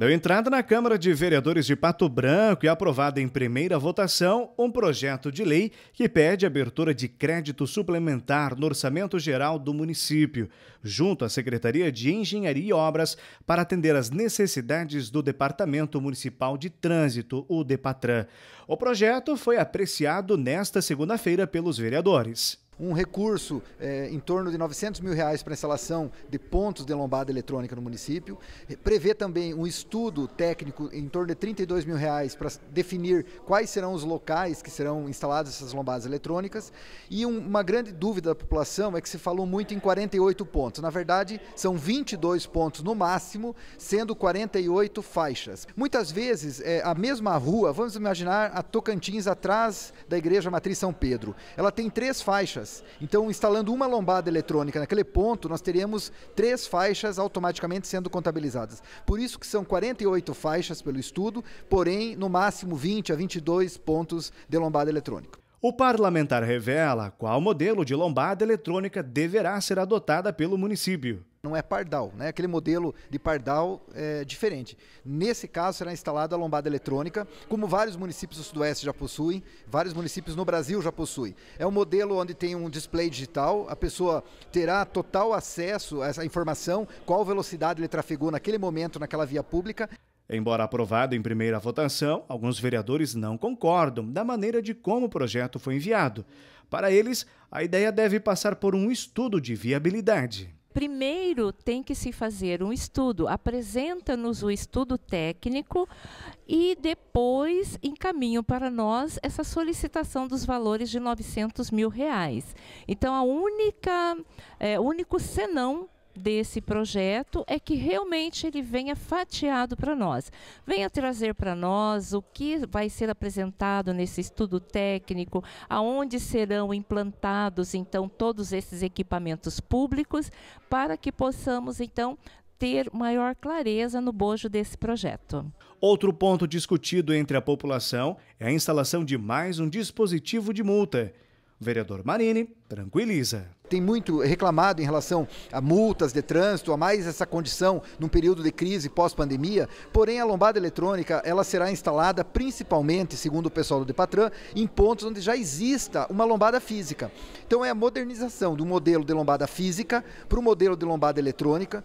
Deu entrada na Câmara de Vereadores de Pato Branco e aprovada em primeira votação um projeto de lei que pede abertura de crédito suplementar no orçamento geral do município, junto à Secretaria de Engenharia e Obras, para atender às necessidades do Departamento Municipal de Trânsito, o DEPATRAN. O projeto foi apreciado nesta segunda-feira pelos vereadores um recurso eh, em torno de 900 mil reais para instalação de pontos de lombada eletrônica no município, prevê também um estudo técnico em torno de 32 mil reais para definir quais serão os locais que serão instaladas essas lombadas eletrônicas e um, uma grande dúvida da população é que se falou muito em 48 pontos, na verdade são 22 pontos no máximo, sendo 48 faixas. Muitas vezes é a mesma rua, vamos imaginar a Tocantins atrás da Igreja Matriz São Pedro, ela tem três faixas faixas. Então, instalando uma lombada eletrônica naquele ponto, nós teríamos três faixas automaticamente sendo contabilizadas. Por isso que são 48 faixas pelo estudo, porém, no máximo 20 a 22 pontos de lombada eletrônica. O parlamentar revela qual modelo de lombada eletrônica deverá ser adotada pelo município não é pardal, né? Aquele modelo de pardal é diferente. Nesse caso será instalada a lombada eletrônica, como vários municípios do sudoeste já possuem, vários municípios no Brasil já possuem. É um modelo onde tem um display digital, a pessoa terá total acesso a essa informação, qual velocidade ele trafegou naquele momento naquela via pública. Embora aprovado em primeira votação, alguns vereadores não concordam da maneira de como o projeto foi enviado. Para eles, a ideia deve passar por um estudo de viabilidade primeiro tem que se fazer um estudo, apresenta-nos o estudo técnico e depois encaminha para nós essa solicitação dos valores de 900 mil reais. Então, a única, é, único senão desse projeto é que realmente ele venha fatiado para nós. Venha trazer para nós o que vai ser apresentado nesse estudo técnico, aonde serão implantados então todos esses equipamentos públicos para que possamos então ter maior clareza no bojo desse projeto. Outro ponto discutido entre a população é a instalação de mais um dispositivo de multa Vereador Marini tranquiliza. Tem muito reclamado em relação a multas de trânsito, a mais essa condição num período de crise pós-pandemia. Porém, a lombada eletrônica ela será instalada principalmente, segundo o pessoal do Depatran, em pontos onde já exista uma lombada física. Então é a modernização do modelo de lombada física para o modelo de lombada eletrônica,